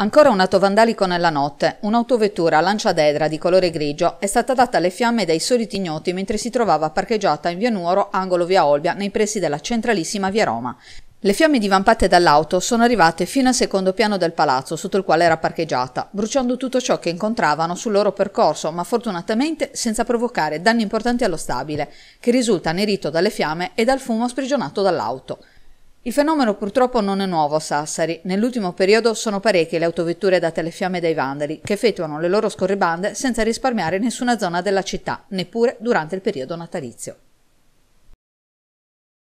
Ancora un atto vandalico nella notte. Un'autovettura lancia d'edra di colore grigio è stata data alle fiamme dai soliti ignoti mentre si trovava parcheggiata in via Nuoro, angolo via Olbia, nei pressi della centralissima via Roma. Le fiamme divampate dall'auto sono arrivate fino al secondo piano del palazzo sotto il quale era parcheggiata, bruciando tutto ciò che incontravano sul loro percorso, ma fortunatamente senza provocare danni importanti allo stabile, che risulta nerito dalle fiamme e dal fumo sprigionato dall'auto. Il fenomeno purtroppo non è nuovo a Sassari. Nell'ultimo periodo sono parecchie le autovetture date alle fiamme dai vandali, che effettuano le loro scorribande senza risparmiare nessuna zona della città, neppure durante il periodo natalizio.